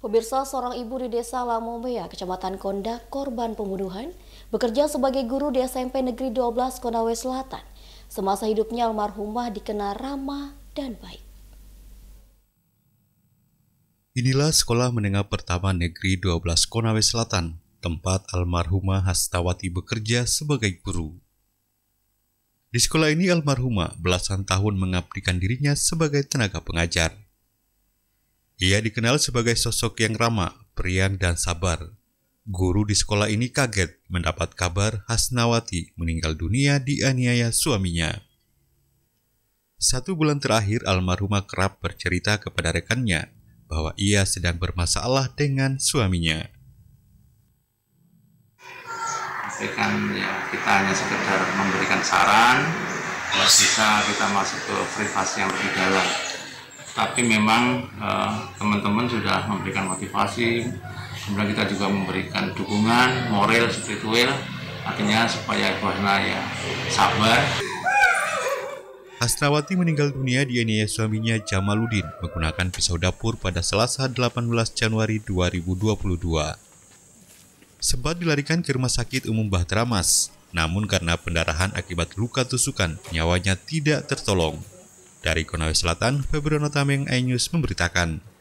Pemirsa seorang ibu di desa Lamomea, kecamatan Konda, korban pembunuhan, bekerja sebagai guru di SMP Negeri 12 Konawe Selatan. Semasa hidupnya almarhumah dikenal ramah dan baik. Inilah sekolah menengah pertama Negeri 12 Konawe Selatan, tempat almarhumah Hastawati bekerja sebagai guru. Di sekolah ini almarhumah belasan tahun mengabdikan dirinya sebagai tenaga pengajar ia dikenal sebagai sosok yang ramah, priang, dan sabar. Guru di sekolah ini kaget mendapat kabar Hasnawati meninggal dunia dianiaya suaminya. Satu bulan terakhir almarhumah kerap bercerita kepada rekannya bahwa ia sedang bermasalah dengan suaminya. Rekan ya kita hanya sekedar memberikan saran, bisa kita masuk ke privasi yang lebih dalam tapi memang eh, teman-teman uh, sudah memberikan motivasi kemudian kita juga memberikan dukungan moral spiritual akhirnya supaya Ikhwana ya sabar Astrawati meninggal dunia dianiaya suaminya Jamaluddin menggunakan pisau dapur pada Selasa 18 Januari 2022. Sempat dilarikan ke rumah sakit umum Bahtramas, namun karena pendarahan akibat luka tusukan, nyawanya tidak tertolong. Dari Konawe Selatan, Febriono Tameng iNews memberitakan.